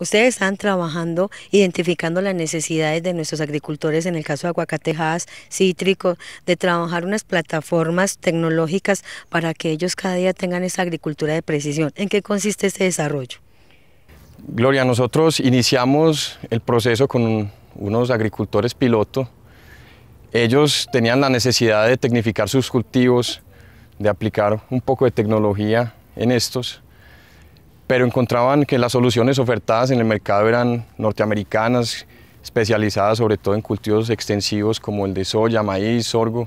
Ustedes están trabajando, identificando las necesidades de nuestros agricultores, en el caso de aguacatejadas, cítricos, de trabajar unas plataformas tecnológicas para que ellos cada día tengan esa agricultura de precisión. ¿En qué consiste este desarrollo? Gloria, nosotros iniciamos el proceso con unos agricultores piloto. Ellos tenían la necesidad de tecnificar sus cultivos, de aplicar un poco de tecnología en estos pero encontraban que las soluciones ofertadas en el mercado eran norteamericanas, especializadas sobre todo en cultivos extensivos como el de soya, maíz, sorgo,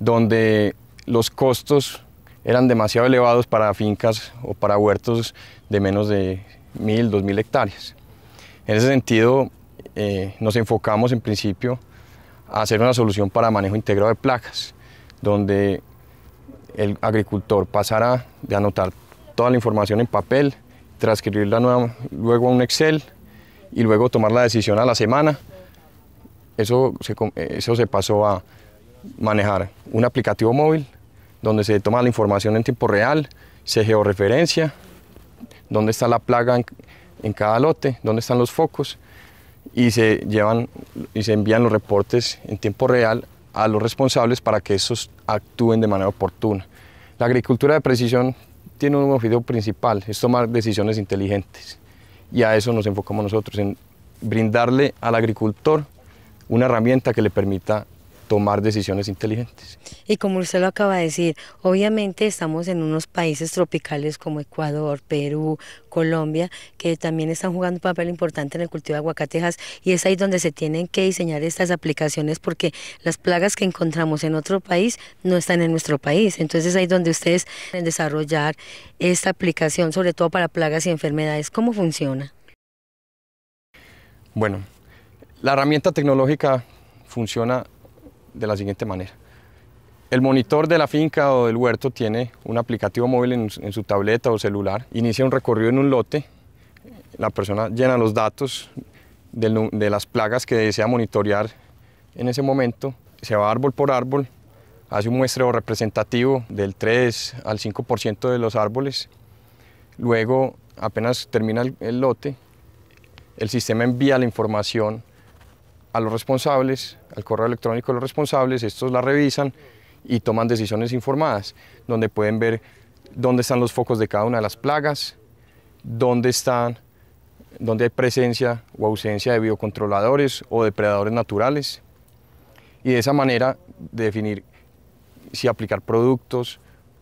donde los costos eran demasiado elevados para fincas o para huertos de menos de mil, dos mil hectáreas. En ese sentido, eh, nos enfocamos en principio a hacer una solución para manejo integrado de placas, donde el agricultor pasará de anotar toda la información en papel, transcribirla luego a un Excel y luego tomar la decisión a la semana. Eso se, pasó a manejar un aplicativo móvil donde se toma la información en tiempo real, se georreferencia, dónde está la plaga en, cada lote, dónde están los focos y se llevan y se envían los reportes en tiempo real a los responsables para que esos actúen de manera oportuna. La agricultura de precisión tiene un objetivo principal, es tomar decisiones inteligentes. Y a eso nos enfocamos nosotros, en brindarle al agricultor una herramienta que le permita tomar decisiones inteligentes. Y como usted lo acaba de decir, obviamente estamos en unos países tropicales como Ecuador, Perú, Colombia, que también están jugando un papel importante en el cultivo de aguacatejas y es ahí donde se tienen que diseñar estas aplicaciones porque las plagas que encontramos en otro país no están en nuestro país. Entonces ahí donde ustedes pueden desarrollar esta aplicación, sobre todo para plagas y enfermedades. ¿Cómo funciona? Bueno, la herramienta tecnológica funciona de la siguiente manera. El monitor de la finca o del huerto tiene un aplicativo móvil en, su tableta o celular, inicia un recorrido en un lote, la persona llena los datos de las plagas que desea monitorear en ese momento, se va árbol por árbol, hace un muestreo representativo del 3 al 5% de los árboles, luego apenas termina el, el lote, el sistema envía la información a los responsables, al correo electrónico de los responsables, estos la revisan y toman decisiones informadas, donde pueden ver dónde están los focos de cada una de las plagas, dónde están hay presencia o ausencia de biocontroladores o depredadores naturales y de esa manera definir si aplicar productos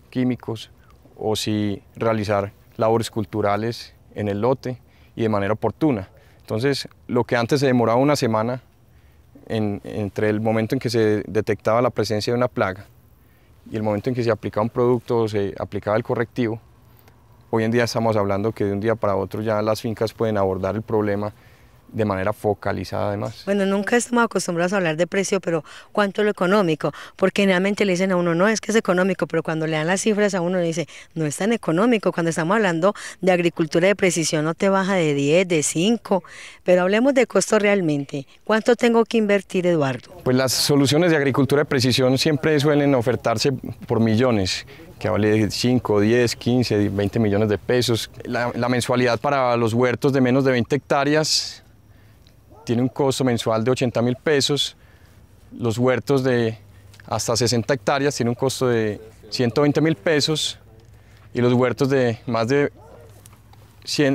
químicos o si realizar labores culturales en el lote y de manera oportuna. Entonces, lo que antes se demoraba una semana entre el momento en que se detectaba la presencia de una plaga y el momento en que se aplicaba un producto o se aplicaba el correctivo, hoy en día estamos hablando que de un día para otro ya las fincas pueden abordar el problema de manera focalizada además. Bueno, nunca estamos acostumbrados a hablar de precio, pero ¿cuánto es lo económico? Porque generalmente le dicen a uno, no, es que es económico, pero cuando le dan las cifras a uno le dice, no es tan económico. Cuando estamos hablando de agricultura de precisión, no te baja de 10, de 5, pero hablemos de costo realmente. ¿Cuánto tengo que invertir, Eduardo? Pues las soluciones de agricultura de precisión siempre suelen ofertarse por millones que vale de 5, 10, 15, 20 millones de pesos. La, la mensualidad para los huertos de menos de 20 hectáreas tiene un costo mensual de 80 mil pesos. Los huertos de hasta 60 hectáreas tienen un costo de 120 mil pesos y los huertos de más de,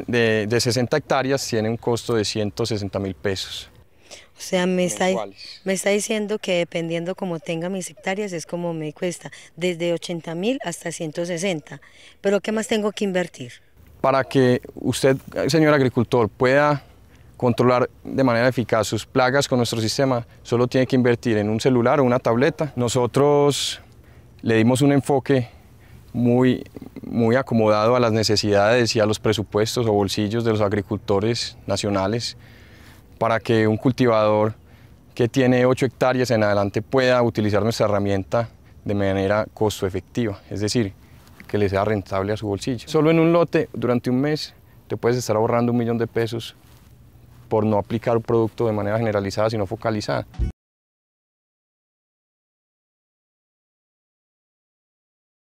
de, 60 hectáreas tienen un costo de 160 mil pesos. O sea, me está, me está diciendo que dependiendo como tenga mis hectáreas es como me cuesta, desde 80 mil hasta 160. Pero ¿qué más tengo que invertir? Para que usted, señor agricultor, pueda controlar de manera eficaz sus plagas con nuestro sistema, solo tiene que invertir en un celular o una tableta. Nosotros le dimos un enfoque muy, muy acomodado a las necesidades y a los presupuestos o bolsillos de los agricultores nacionales para que un cultivador que tiene 8 hectáreas en adelante pueda utilizar nuestra herramienta de manera costo efectiva, es decir, que le sea rentable a su bolsillo. Solo en un lote durante un mes te puedes estar ahorrando un millón de pesos por no aplicar un producto de manera generalizada, sino focalizada.